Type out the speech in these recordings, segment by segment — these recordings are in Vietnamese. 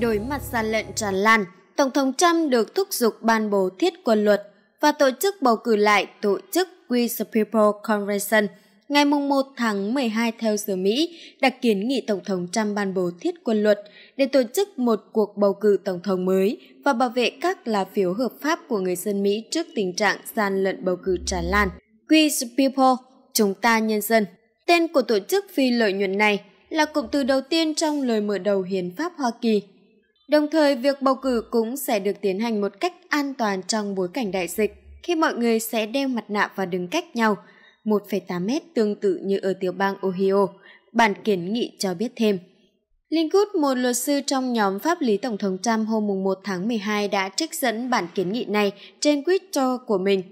Đối mặt gian lận tràn lan, Tổng thống Trump được thúc giục ban bố thiết quân luật và tổ chức bầu cử lại tổ chức We the People Convention ngày 1 tháng 12 theo giờ Mỹ đã kiến nghị Tổng thống Trump ban bố thiết quân luật để tổ chức một cuộc bầu cử Tổng thống mới và bảo vệ các lá phiếu hợp pháp của người dân Mỹ trước tình trạng gian lận bầu cử tràn lan. We the People, chúng ta nhân dân. Tên của tổ chức phi lợi nhuận này là cụm từ đầu tiên trong lời mở đầu hiến pháp Hoa Kỳ. Đồng thời, việc bầu cử cũng sẽ được tiến hành một cách an toàn trong bối cảnh đại dịch, khi mọi người sẽ đeo mặt nạ và đứng cách nhau, 1,8 mét tương tự như ở tiểu bang Ohio, bản kiến nghị cho biết thêm. Lingood, một luật sư trong nhóm pháp lý Tổng thống Trump hôm 1 tháng 12 đã trích dẫn bản kiến nghị này trên Twitter của mình –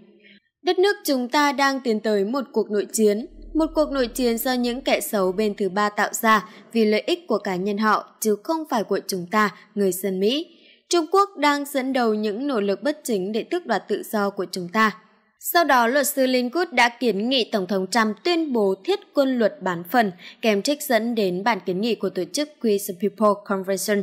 Đất nước chúng ta đang tiến tới một cuộc nội chiến, một cuộc nội chiến do những kẻ xấu bên thứ ba tạo ra vì lợi ích của cá nhân họ chứ không phải của chúng ta, người dân Mỹ. Trung Quốc đang dẫn đầu những nỗ lực bất chính để tước đoạt tự do của chúng ta. Sau đó, luật sư Linwood đã kiến nghị Tổng thống Trump tuyên bố thiết quân luật bán phần, kèm trích dẫn đến bản kiến nghị của tổ chức Quiz People Convention.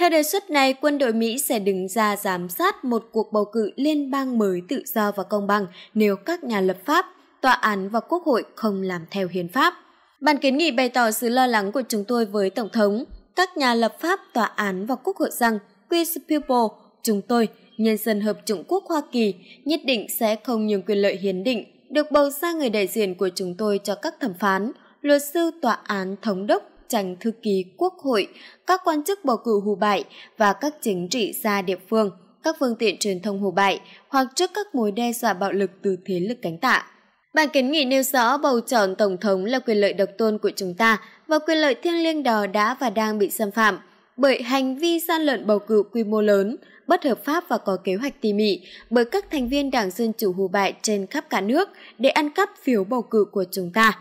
Theo đề xuất này, quân đội Mỹ sẽ đứng ra giám sát một cuộc bầu cử liên bang mới tự do và công bằng nếu các nhà lập pháp, tòa án và quốc hội không làm theo hiến pháp. Bản kiến nghị bày tỏ sự lo lắng của chúng tôi với Tổng thống, các nhà lập pháp, tòa án và quốc hội rằng We the People, chúng tôi, nhân dân Hợp Trung Quốc Hoa Kỳ, nhất định sẽ không nhường quyền lợi hiến định được bầu ra người đại diện của chúng tôi cho các thẩm phán, luật sư, tòa án, thống đốc tranh thư ký quốc hội, các quan chức bầu cử hù bại và các chính trị gia địa phương, các phương tiện truyền thông hù bại hoặc trước các mối đe dọa bạo lực từ thế lực cánh tả. Bản kiến nghị nêu rõ bầu chọn tổng thống là quyền lợi độc tôn của chúng ta và quyền lợi thiêng liêng đó đã và đang bị xâm phạm bởi hành vi gian lận bầu cử quy mô lớn, bất hợp pháp và có kế hoạch tỉ mỉ bởi các thành viên Đảng Dân Chủ hù bại trên khắp cả nước để ăn cắp phiếu bầu cử của chúng ta.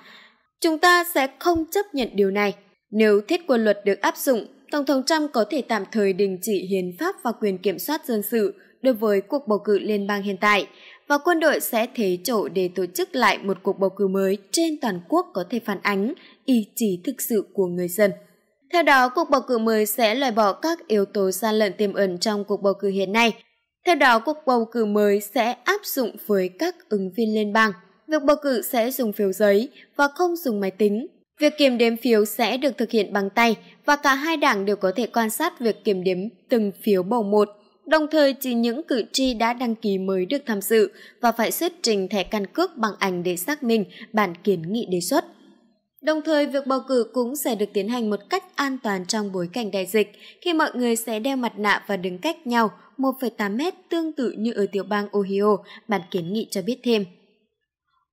Chúng ta sẽ không chấp nhận điều này. Nếu thiết quân luật được áp dụng, Tổng thống Trump có thể tạm thời đình chỉ hiến pháp và quyền kiểm soát dân sự đối với cuộc bầu cử liên bang hiện tại, và quân đội sẽ thế chỗ để tổ chức lại một cuộc bầu cử mới trên toàn quốc có thể phản ánh ý chí thực sự của người dân. Theo đó, cuộc bầu cử mới sẽ loại bỏ các yếu tố gian lận tiềm ẩn trong cuộc bầu cử hiện nay. Theo đó, cuộc bầu cử mới sẽ áp dụng với các ứng viên liên bang. Việc bầu cử sẽ dùng phiếu giấy và không dùng máy tính Việc kiểm đếm phiếu sẽ được thực hiện bằng tay và cả hai đảng đều có thể quan sát việc kiểm đếm từng phiếu bầu một. Đồng thời chỉ những cử tri đã đăng ký mới được tham dự và phải xuất trình thẻ căn cước bằng ảnh để xác minh bản kiến nghị đề xuất. Đồng thời, việc bầu cử cũng sẽ được tiến hành một cách an toàn trong bối cảnh đại dịch, khi mọi người sẽ đeo mặt nạ và đứng cách nhau 1,8 mét tương tự như ở tiểu bang Ohio, bản kiến nghị cho biết thêm.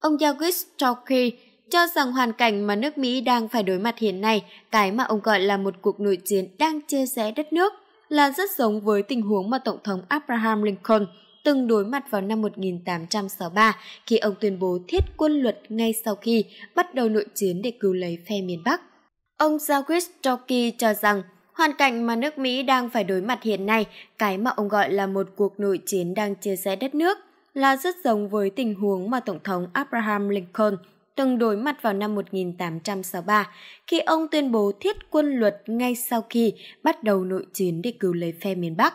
Ông Yagis Chalky, cho rằng hoàn cảnh mà nước Mỹ đang phải đối mặt hiện nay, cái mà ông gọi là một cuộc nội chiến đang chia rẽ đất nước, là rất giống với tình huống mà Tổng thống Abraham Lincoln từng đối mặt vào năm 1863 khi ông tuyên bố thiết quân luật ngay sau khi bắt đầu nội chiến để cứu lấy phe miền Bắc. Ông Jawis Toki cho rằng hoàn cảnh mà nước Mỹ đang phải đối mặt hiện nay, cái mà ông gọi là một cuộc nội chiến đang chia rẽ đất nước, là rất giống với tình huống mà Tổng thống Abraham Lincoln từng đối mặt vào năm 1863 khi ông tuyên bố thiết quân luật ngay sau khi bắt đầu nội chiến để cứu lấy phe miền Bắc.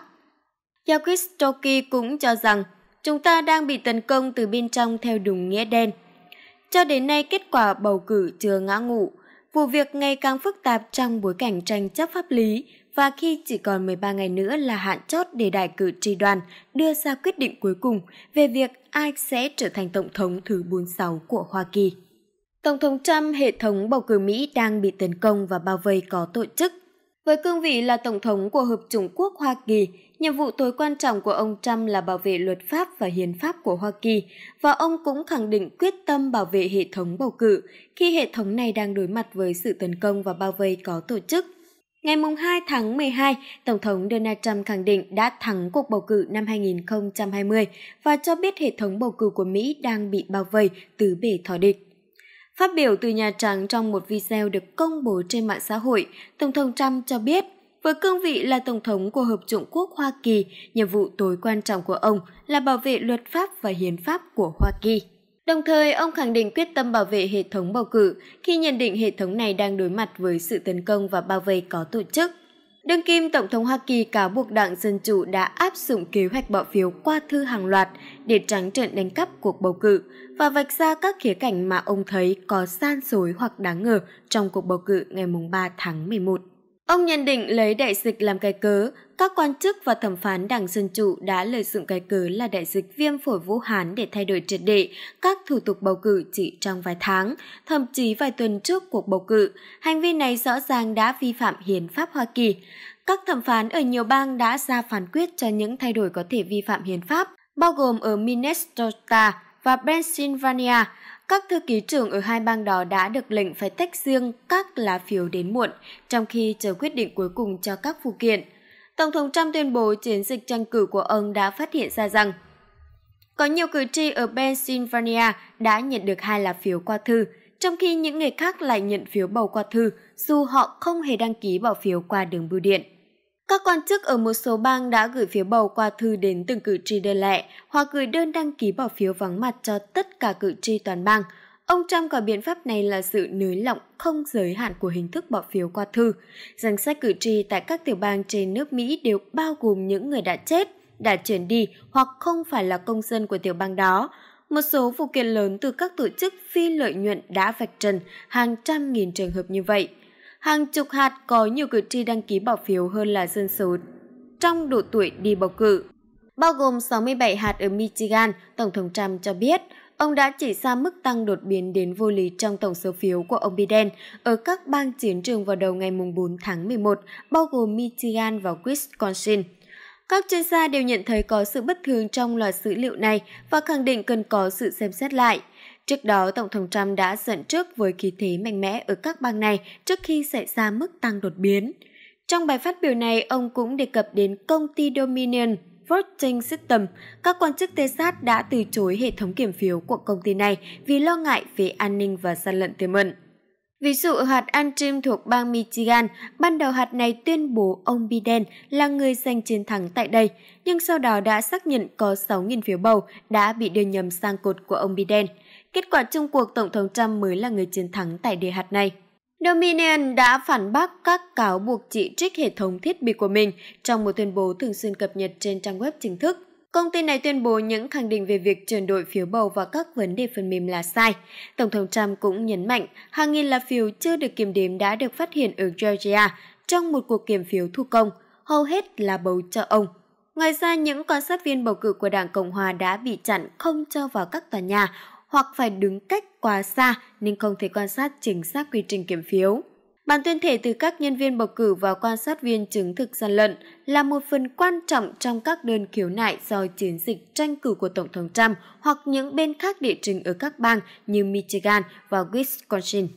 Yakistoki cũng cho rằng chúng ta đang bị tấn công từ bên trong theo đúng nghĩa đen. Cho đến nay kết quả bầu cử chưa ngã ngủ, vụ việc ngày càng phức tạp trong bối cảnh tranh chấp pháp lý và khi chỉ còn 13 ngày nữa là hạn chót để đại cử tri đoàn đưa ra quyết định cuối cùng về việc ai sẽ trở thành tổng thống thứ 46 của Hoa Kỳ. Tổng thống Trump hệ thống bầu cử Mỹ đang bị tấn công và bao vây có tổ chức. Với cương vị là Tổng thống của Hợp chủng quốc Hoa Kỳ, nhiệm vụ tối quan trọng của ông Trump là bảo vệ luật pháp và hiến pháp của Hoa Kỳ, và ông cũng khẳng định quyết tâm bảo vệ hệ thống bầu cử khi hệ thống này đang đối mặt với sự tấn công và bao vây có tổ chức. Ngày 2 tháng 12, Tổng thống Donald Trump khẳng định đã thắng cuộc bầu cử năm 2020 và cho biết hệ thống bầu cử của Mỹ đang bị bao vây từ bể thỏ địch. Phát biểu từ Nhà Trắng trong một video được công bố trên mạng xã hội, Tổng thống Trump cho biết, với cương vị là Tổng thống của Hợp chủng quốc Hoa Kỳ, nhiệm vụ tối quan trọng của ông là bảo vệ luật pháp và hiến pháp của Hoa Kỳ. Đồng thời, ông khẳng định quyết tâm bảo vệ hệ thống bầu cử khi nhận định hệ thống này đang đối mặt với sự tấn công và bao vây có tổ chức. Đương kim Tổng thống Hoa Kỳ cáo buộc Đảng Dân Chủ đã áp dụng kế hoạch bỏ phiếu qua thư hàng loạt để tránh trận đánh cắp cuộc bầu cử và vạch ra các khía cạnh mà ông thấy có san dối hoặc đáng ngờ trong cuộc bầu cử ngày 3 tháng 11. Ông nhận định lấy đại dịch làm cái cớ, các quan chức và thẩm phán Đảng Dân Chủ đã lợi dụng cái cớ là đại dịch viêm phổi Vũ Hán để thay đổi triệt để các thủ tục bầu cử chỉ trong vài tháng, thậm chí vài tuần trước cuộc bầu cử. Hành vi này rõ ràng đã vi phạm hiến pháp Hoa Kỳ. Các thẩm phán ở nhiều bang đã ra phán quyết cho những thay đổi có thể vi phạm hiến pháp, bao gồm ở Minnesota và Pennsylvania các thư ký trưởng ở hai bang đó đã được lệnh phải tách riêng các lá phiếu đến muộn, trong khi chờ quyết định cuối cùng cho các phụ kiện. Tổng thống Trump tuyên bố chiến dịch tranh cử của ông đã phát hiện ra rằng có nhiều cử tri ở Pennsylvania đã nhận được hai lá phiếu qua thư, trong khi những người khác lại nhận phiếu bầu qua thư dù họ không hề đăng ký bỏ phiếu qua đường bưu điện. Các quan chức ở một số bang đã gửi phiếu bầu qua thư đến từng cử tri đơn lẻ hoặc gửi đơn đăng ký bỏ phiếu vắng mặt cho tất cả cử tri toàn bang. Ông Trump gọi biện pháp này là sự nới lỏng không giới hạn của hình thức bỏ phiếu qua thư. Danh sách cử tri tại các tiểu bang trên nước Mỹ đều bao gồm những người đã chết, đã chuyển đi hoặc không phải là công dân của tiểu bang đó. Một số vụ kiện lớn từ các tổ chức phi lợi nhuận đã vạch trần hàng trăm nghìn trường hợp như vậy – hàng chục hạt có nhiều cử tri đăng ký bỏ phiếu hơn là dân số trong độ tuổi đi bầu cử. Bao gồm 67 hạt ở Michigan, Tổng thống Trump cho biết ông đã chỉ ra mức tăng đột biến đến vô lý trong tổng số phiếu của ông Biden ở các bang chiến trường vào đầu ngày 4 tháng 11, bao gồm Michigan và Wisconsin. Các chuyên gia đều nhận thấy có sự bất thường trong loạt dữ liệu này và khẳng định cần có sự xem xét lại – Trước đó, Tổng thống Trump đã dẫn trước với khí thế mạnh mẽ ở các bang này trước khi xảy ra mức tăng đột biến. Trong bài phát biểu này, ông cũng đề cập đến công ty Dominion Voting System. Các quan chức Texas đã từ chối hệ thống kiểm phiếu của công ty này vì lo ngại về an ninh và gian lận tiềm ẩn. Ví dụ hạt Antrim thuộc bang Michigan, ban đầu hạt này tuyên bố ông Biden là người giành chiến thắng tại đây, nhưng sau đó đã xác nhận có 6.000 phiếu bầu đã bị đưa nhầm sang cột của ông Biden. Kết quả chung cuộc Tổng thống Trump mới là người chiến thắng tại địa hạt này. Dominion đã phản bác các cáo buộc chỉ trích hệ thống thiết bị của mình trong một tuyên bố thường xuyên cập nhật trên trang web chính thức. Công ty này tuyên bố những khẳng định về việc chuyển đổi phiếu bầu và các vấn đề phần mềm là sai. Tổng thống Trump cũng nhấn mạnh hàng nghìn lá phiếu chưa được kiểm đếm đã được phát hiện ở Georgia trong một cuộc kiểm phiếu thu công, hầu hết là bầu cho ông. Ngoài ra, những quan sát viên bầu cử của Đảng Cộng Hòa đã bị chặn không cho vào các tòa nhà hoặc phải đứng cách quá xa nên không thể quan sát chính xác quy trình kiểm phiếu. Bản tuyên thể từ các nhân viên bầu cử và quan sát viên chứng thực gian lận là một phần quan trọng trong các đơn khiếu nại do chiến dịch tranh cử của Tổng thống Trump hoặc những bên khác địa trình ở các bang như Michigan và Wisconsin.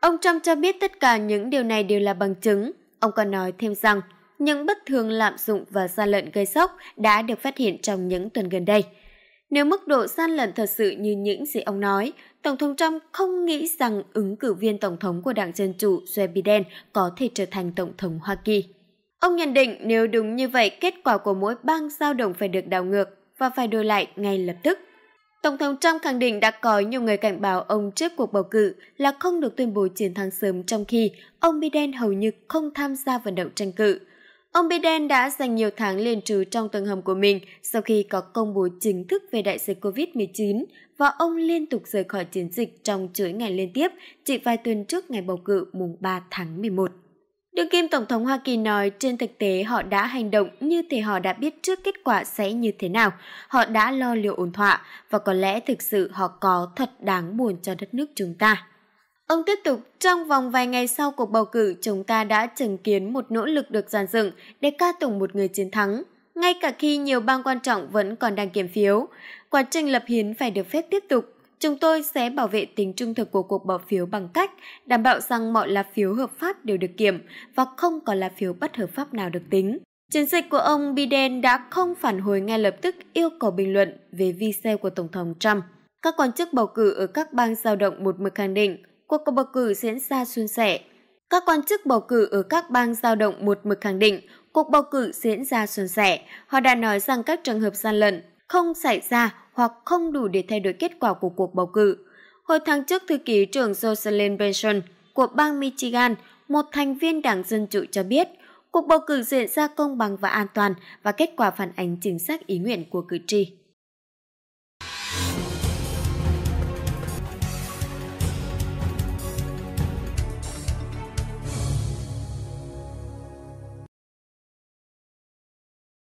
Ông Trump cho biết tất cả những điều này đều là bằng chứng. Ông còn nói thêm rằng, những bất thường lạm dụng và gian lận gây sốc đã được phát hiện trong những tuần gần đây – nếu mức độ gian lận thật sự như những gì ông nói, Tổng thống Trump không nghĩ rằng ứng cử viên Tổng thống của Đảng Dân Chủ Joe Biden có thể trở thành Tổng thống Hoa Kỳ. Ông nhận định nếu đúng như vậy, kết quả của mỗi bang giao động phải được đảo ngược và phải đổi lại ngay lập tức. Tổng thống Trump khẳng định đã có nhiều người cảnh báo ông trước cuộc bầu cử là không được tuyên bố chiến thắng sớm trong khi ông Biden hầu như không tham gia vận động tranh cử. Ông Biden đã dành nhiều tháng liền trừ trong tầng hầm của mình sau khi có công bố chính thức về đại dịch COVID-19 và ông liên tục rời khỏi chiến dịch trong chuỗi ngày liên tiếp chỉ vài tuần trước ngày bầu cử mùng 3 tháng 11. Đương kim Tổng thống Hoa Kỳ nói trên thực tế họ đã hành động như thể họ đã biết trước kết quả sẽ như thế nào. Họ đã lo liệu ổn thỏa và có lẽ thực sự họ có thật đáng buồn cho đất nước chúng ta. Ông tiếp tục, trong vòng vài ngày sau cuộc bầu cử, chúng ta đã chứng kiến một nỗ lực được dàn dựng để ca tụng một người chiến thắng, ngay cả khi nhiều bang quan trọng vẫn còn đang kiểm phiếu. Quá trình lập hiến phải được phép tiếp tục. Chúng tôi sẽ bảo vệ tính trung thực của cuộc bỏ phiếu bằng cách đảm bảo rằng mọi lá phiếu hợp pháp đều được kiểm và không có lá phiếu bất hợp pháp nào được tính. Chiến dịch của ông Biden đã không phản hồi ngay lập tức yêu cầu bình luận về video của Tổng thống Trump. Các quan chức bầu cử ở các bang dao động một mực khẳng định cuộc bầu cử diễn ra suôn sẻ. Các quan chức bầu cử ở các bang giao động một mực khẳng định cuộc bầu cử diễn ra suôn sẻ. Họ đã nói rằng các trường hợp gian lận không xảy ra hoặc không đủ để thay đổi kết quả của cuộc bầu cử. Hồi tháng trước, thư ký trưởng Jocelyn Benson của bang Michigan, một thành viên đảng Dân Chủ cho biết, cuộc bầu cử diễn ra công bằng và an toàn và kết quả phản ánh chính xác ý nguyện của cử tri.